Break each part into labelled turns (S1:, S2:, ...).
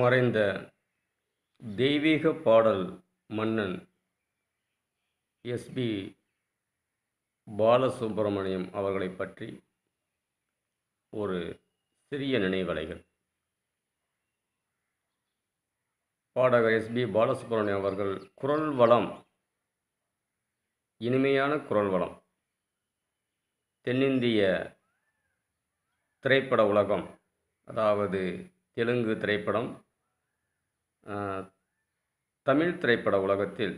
S1: மறைந்த தெய்வீக பாடல் மன்னன் எஸ்பி பாலசுப்பிரமணியம் அவர்களை பற்றி ஒரு சிறிய நினைவலைகள் பாடகர் எஸ்பி பாலசுப்பிரமணியம் அவர்கள் குரல் வளம் இனிமையான குரல் வளம் தென்னிந்திய திரைப்பட உலகம் அதாவது தெலுங்கு திரைப்படம் தமிழ் திரைப்பட உலகத்தில்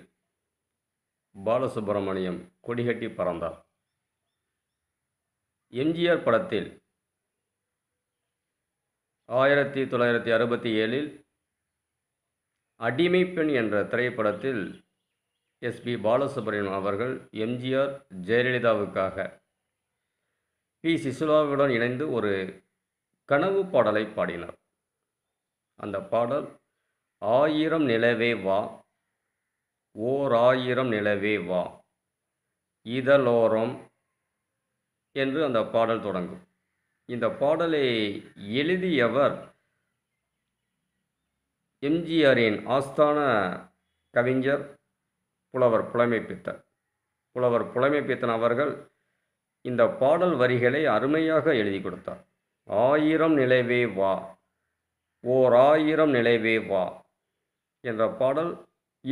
S1: பாலசுப்ரமணியம் கொடிகட்டி பறந்தார் எம்ஜிஆர் படத்தில் ஆயிரத்தி தொள்ளாயிரத்தி அறுபத்தி ஏழில் அடிமை பெண் என்ற திரைப்படத்தில் எஸ் பி பாலசுப்ரமணியம் அவர்கள் எம்ஜிஆர் ஜெயலலிதாவுக்காக பி சிசுலாவுடன் இணைந்து ஒரு கனவு பாடலை பாடினார் அந்த பாடல் ஆயிரம் நிலவே வா ஓர் ஆயிரம் நிலவே வா இதலோரம் என்று அந்த பாடல் தொடங்கும் இந்த பாடலை எழுதியவர் எம்ஜிஆரின் ஆஸ்தான கவிஞர் புலவர் புலமை பித்தர் புலவர் புலமை பித்தன் அவர்கள் இந்த பாடல் வரிகளை அருமையாக எழுதி கொடுத்தார் ஆயிரம் நிலவே வா ஓர் ஆயிரம் நிலைவே வா என்ற பாடல்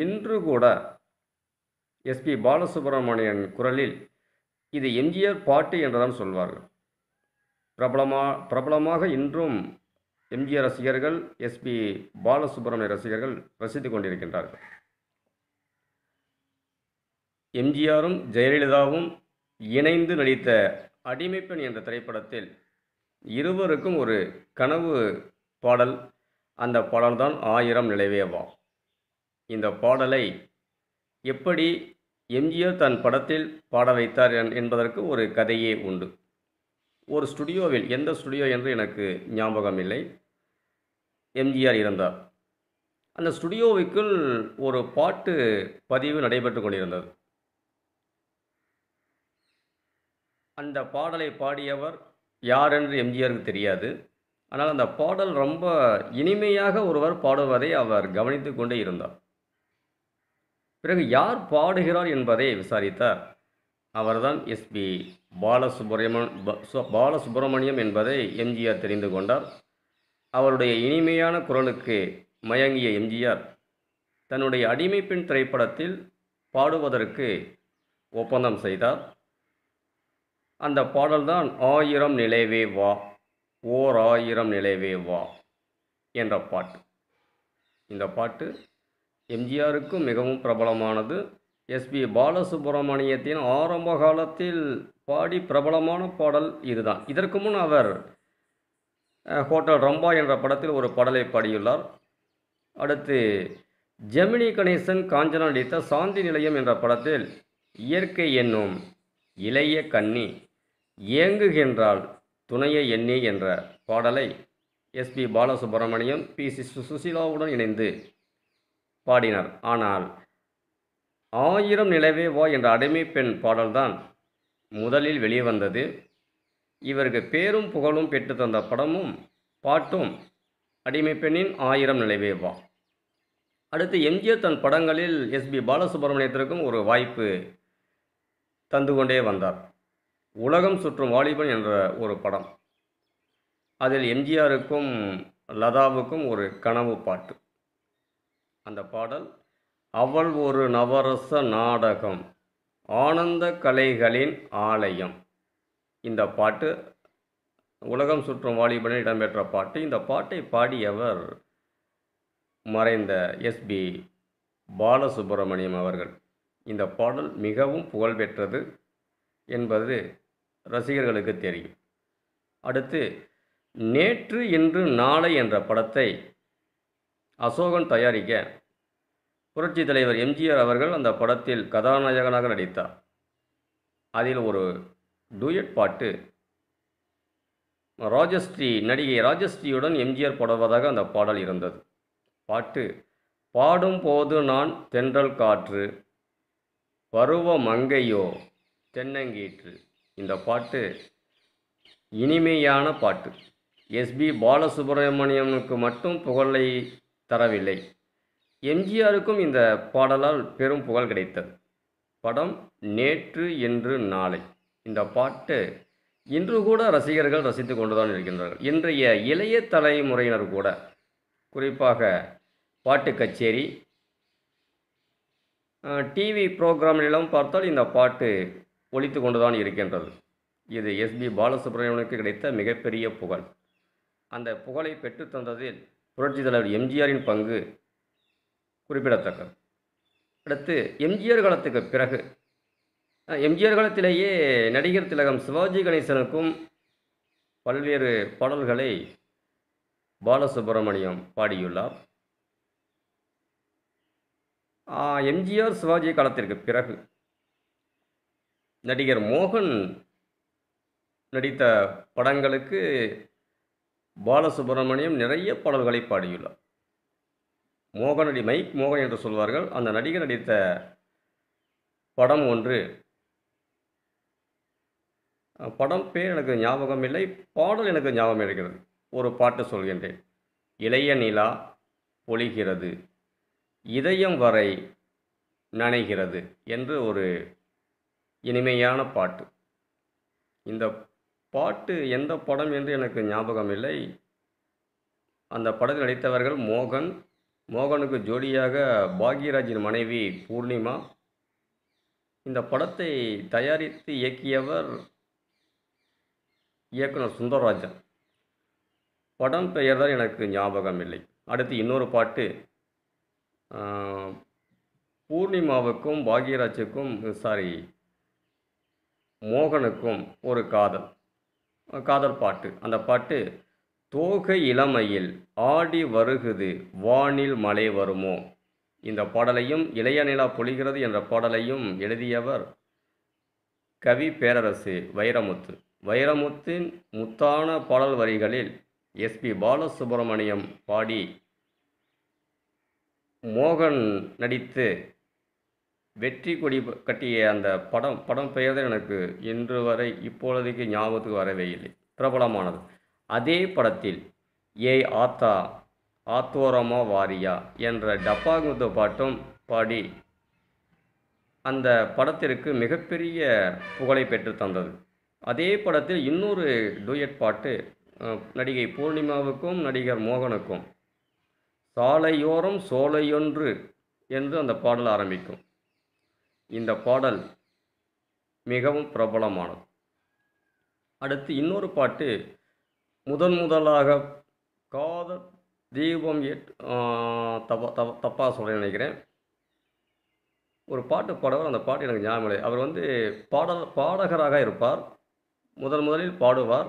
S1: இன்று கூட எஸ்பி பாலசுப்ரமணியன் குரலில் இது எம்ஜிஆர் பாட்டு என்றுதான் சொல்வார்கள் பிரபலமா பிரபலமாக இன்றும் எம்ஜிஆர் ரசிகர்கள் எஸ்பி பாலசுப்ரமணிய ரசிகர்கள் ரசித்து கொண்டிருக்கின்றார்கள் எம்ஜிஆரும் ஜெயலலிதாவும் இணைந்து நடித்த அடிமைப்பெண் என்ற திரைப்படத்தில் இருவருக்கும் ஒரு கனவு பாடல் அந்த பாடல்தான் ஆயிரம் நிலைவேவா இந்த பாடலை எப்படி எம்ஜிஆர் தன் படத்தில் பாட வைத்தார் என்பதற்கு ஒரு கதையே உண்டு ஒரு ஸ்டுடியோவில் எந்த ஸ்டுடியோ என்று எனக்கு ஞாபகம் இல்லை எம்ஜிஆர் இருந்தார் அந்த ஸ்டுடியோவுக்குள் ஒரு பாட்டு பதிவு நடைபெற்று கொண்டிருந்தது அந்த பாடலை பாடியவர் யார் என்று எம்ஜிஆருக்கு தெரியாது ஆனால் அந்த பாடல் ரொம்ப இனிமையாக ஒருவர் பாடுவதை அவர் கவனித்து கொண்டே இருந்தார் பிறகு யார் பாடுகிறார் என்பதை விசாரித்தார் அவர்தான் எஸ்பி பாலசுப்ரமண் பாலசுப்ரமணியம் என்பதை எம்ஜிஆர் தெரிந்து கொண்டார் அவருடைய இனிமையான குரலுக்கு மயங்கிய எம்ஜிஆர் தன்னுடைய அடிமை பெண் திரைப்படத்தில் பாடுவதற்கு ஒப்பந்தம் செய்தார் அந்த பாடல்தான் ஆயிரம் நிலைவே வா ஓர் ஆயிரம் நிலைவே வா என்ற பாட்டு இந்த பாட்டு எம்ஜிஆருக்கும் மிகவும் பிரபலமானது எஸ்பி பாலசுப்ரமணியத்தின் ஆரம்ப காலத்தில் பாடி பிரபலமான பாடல் இதுதான் இதற்கு முன் அவர் ஹோட்டல் ரம்பா என்ற படத்தில் ஒரு பாடலை பாடியுள்ளார் அடுத்து ஜெமினி கணேசன் காஞ்சனா நடித்த சாந்தி நிலையம் என்ற படத்தில் இயற்கை என்னும் இளைய கன்னி இயங்குகின்றாள் துணையை எண்ணி என்ற பாடலை எஸ்பி பாலசுப்ரமணியம் பி சி சுசீலாவுடன் இணைந்து பாடினார் ஆனால் ஆயிரம் நிலவே வா என்ற அடிமை பெண் பாடல்தான் முதலில் வெளியே வந்தது இவருக்கு பேரும் புகழும் பெற்று தந்த படமும் பாட்டும் அடிமை பெண்ணின் ஆயிரம் நிலவே வா அடுத்து எம்ஜிஆர் தன் படங்களில் எஸ்பி பாலசுப்ரமணியத்திற்கும் ஒரு வாய்ப்பு தந்து கொண்டே வந்தார் உலகம் சுற்றும் வாலிபன் என்ற ஒரு படம் அதில் எம்ஜிஆருக்கும் லதாவுக்கும் ஒரு கனவு பாட்டு அந்த பாடல் அவள் ஒரு நவரச நாடகம் ஆனந்த கலைகளின் ஆலயம் இந்த பாட்டு உலகம் சுற்றும் வாலிபனில் இடம்பெற்ற பாட்டு இந்த பாட்டை பாடியவர் மறைந்த எஸ்பி பாலசுப்ரமணியம் அவர்கள் இந்த பாடல் மிகவும் புகழ்பெற்றது என்பது ரசிகர்களுக்கு தெரியும் அடுத்து நேற்று இன்று நாளை என்ற படத்தை அசோகன் தயாரிக்க புரட்சி தலைவர் எம்ஜிஆர் அவர்கள் அந்த படத்தில் கதாநாயகனாக நடித்தார் அதில் ஒரு டூயட் பாட்டு ராஜஸ்ரீ நடிகை ராஜஸ்ரீயுடன் எம்ஜிஆர் பாடுவதாக அந்த பாடல் இருந்தது பாட்டு பாடும்போது நான் தென்றல் காற்று பருவ மங்கையோ தென்னங்கீற்று இந்த பாட்டு இனிமையான பாட்டு எஸ்பி பாலசுப்ரமணியனுக்கு மட்டும் புகழை தரவில்லை எம்ஜிஆருக்கும் இந்த பாடலால் பெரும் புகழ் கிடைத்தது படம் நேற்று என்று நாளை இந்த பாட்டு இன்று கூட ரசிகர்கள் ரசித்து கொண்டுதான் இருக்கின்றார்கள் இன்றைய இளைய தலைமுறையினர் கூட குறிப்பாக பாட்டு கச்சேரி டிவி ப்ரோக்ராம்களிலும் பார்த்தால் இந்த பாட்டு ஒழித்து கொண்டுதான் இருக்கின்றது இது எஸ்பி பாலசுப்ரமணியனுக்கு கிடைத்த மிகப்பெரிய புகழ் அந்த புகழை பெற்றுத்தந்ததில் புரட்சி தலைவர் எம்ஜிஆரின் பங்கு குறிப்பிடத்தக்கது அடுத்து எம்ஜிஆர் காலத்துக்கு பிறகு எம்ஜிஆர் காலத்திலேயே நடிகர் திலகம் சிவாஜி கணேசனுக்கும் பல்வேறு பாடல்களை பாலசுப்ரமணியம் பாடியுள்ளார் எம்ஜிஆர் சிவாஜி காலத்திற்கு பிறகு நடிகர் மோகன் நடித்த படங்களுக்கு பாலசுப்ரமணியம் நிறைய பாடல்களை பாடியுள்ளார் மோகனடி மைக் மோகன் என்று சொல்வார்கள் அந்த நடிகர் நடித்த படம் ஒன்று படம் பேர் எனக்கு ஞாபகம் இல்லை பாடல் எனக்கு ஞாபகம் இருக்கிறது ஒரு பாட்டு சொல்கின்றேன் இளைய நிலா பொழிகிறது இதயம் வரை நனைகிறது என்று ஒரு இனிமையான பாட்டு இந்த பாட்டு எந்த படம் என்று எனக்கு ஞாபகம் இல்லை அந்த படத்தில் நடித்தவர்கள் மோகன் மோகனுக்கு ஜோடியாக பாக்யராஜின் மனைவி பூர்ணிமா இந்த படத்தை தயாரித்து இயக்கியவர் இயக்குனர் சுந்தரராஜன் படம் பெயர் தான் எனக்கு ஞாபகம் இல்லை அடுத்து இன்னொரு பாட்டு பூர்ணிமாவுக்கும் பாக்யராஜுக்கும் சாரி மோகனுக்கும் ஒரு காதல் காதல் பாட்டு அந்த பாட்டு தோகை இளமையில் ஆடி வருகுது வானில் மழை வருமோ இந்த பாடலையும் இளைய நிலா பொழிகிறது என்ற பாடலையும் எழுதியவர் கவி பேரரசு வைரமுத்து வைரமுத்தின் முத்தான பாடல் வரிகளில் எஸ்பி பாலசுப்ரமணியம் பாடி மோகன் நடித்து வெற்றி கொடி கட்டிய அந்த படம் படம் பெயர் எனக்கு இன்று வரை இப்பொழுதுக்கு ஞாபகத்துக்கு வரவே இல்லை பிரபலமானது அதே படத்தில் ஏய் ஆத்தா ஆத்தோரமா வாரியா என்ற டப்பாங்குத்து பாட்டும் பாடி அந்த படத்திற்கு மிகப்பெரிய புகழை பெற்று தந்தது அதே படத்தில் இன்னொரு டூயட் பாட்டு நடிகை பூர்ணிமாவுக்கும் நடிகர் மோகனுக்கும் சாலையோரம் சோலையொன்று என்று அந்த பாடல் ஆரம்பிக்கும் இந்த பாடல் மிகவும் பிரபலமானது அடுத்து இன்னொரு பாட்டு முதன் முதலாக காத தீபம் எட் தப்பா தப்பாக சொல்ல நினைக்கிறேன் ஒரு பாட்டு பாடவர் அந்த பாட்டு எனக்கு ஞாபகம் இல்லை அவர் வந்து பாடல் பாடகராக இருப்பார் முதல் முதலில் பாடுவார்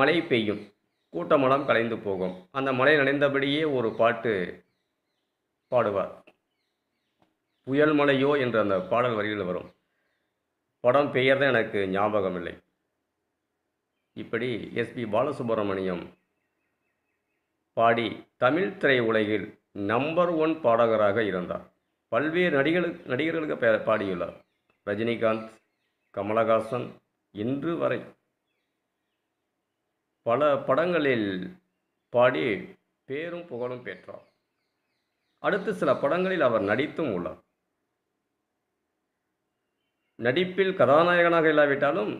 S1: மழை பெய்யும் கூட்டமலம் கலைந்து போகும் அந்த மழை நனைந்தபடியே ஒரு பாட்டு பாடுவார் புயல் மலையோ என்ற அந்த பாடல் வரிகள் வரும் படம் பெயர் தான் எனக்கு ஞாபகம் இல்லை இப்படி எஸ்பி பாலசுப்ரமணியம் பாடி தமிழ் திரை உலகில் நம்பர் ஒன் பாடகராக இருந்தார் பல்வேறு நடிகளுக்கு நடிகர்களுக்கு பாடியுள்ளார் ரஜினிகாந்த் கமலஹாசன் இன்று வரை பல படங்களில் பாடி பேரும் புகழும் பெற்றார் அடுத்து சில படங்களில் அவர் நடித்தும் உள்ளார் நடிப்பில் கதாநாயகனாக இல்லாவிட்டாலும்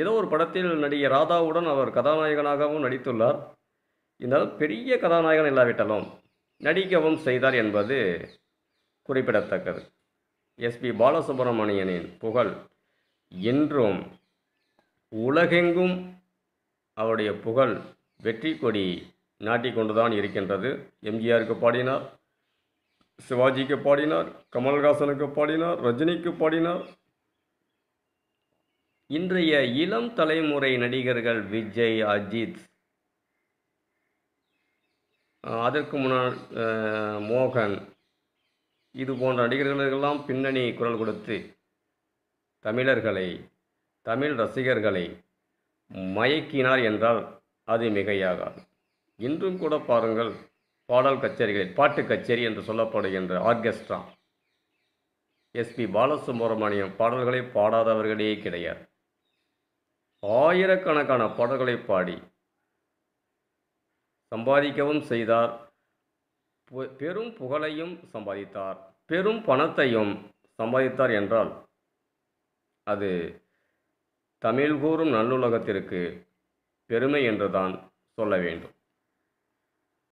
S1: ஏதோ ஒரு படத்தில் நடிகை ராதாவுடன் அவர் கதாநாயகனாகவும் நடித்துள்ளார் இருந்தாலும் பெரிய கதாநாயகன் இல்லாவிட்டாலும் நடிக்கவும் செய்தார் என்பது குறிப்பிடத்தக்கது எஸ்பி பாலசுப்ரமணியனின் புகழ் என்றும் உலகெங்கும் அவருடைய புகழ் வெற்றி கொடி நாட்டிக்கொண்டுதான் இருக்கின்றது எம்ஜிஆருக்கு பாடினார் சிவாஜிக்கு பாடினார் கமல்ஹாசனுக்கு பாடினார் ரஜினிக்கு பாடினார் இன்றைய இளம் தலைமுறை நடிகர்கள் விஜய் அஜித் அதற்கு முன்னால் மோகன் இது போன்ற நடிகர்களுக்கெல்லாம் பின்னணி குரல் கொடுத்து தமிழர்களை தமிழ் ரசிகர்களை மயக்கினார் என்றால் அது மிகையாகாது இன்றும் கூட பாருங்கள் பாடல் கச்சேரிகளில் பாட்டு கச்சேரி என்று சொல்லப்படுகின்ற ஆர்கெஸ்ட்ரா எஸ்பி பாலசுப்ரமணியம் பாடல்களை பாடாதவர்களே கிடையாது ஆயிரக்கணக்கான பாடல்களை பாடி சம்பாதிக்கவும் செய்தார் பெரும் புகழையும் சம்பாதித்தார் பெரும் பணத்தையும் சம்பாதித்தார் என்றால் அது தமிழ் கூறும் நல்லுலகத்திற்கு பெருமை என்றுதான் சொல்ல வேண்டும்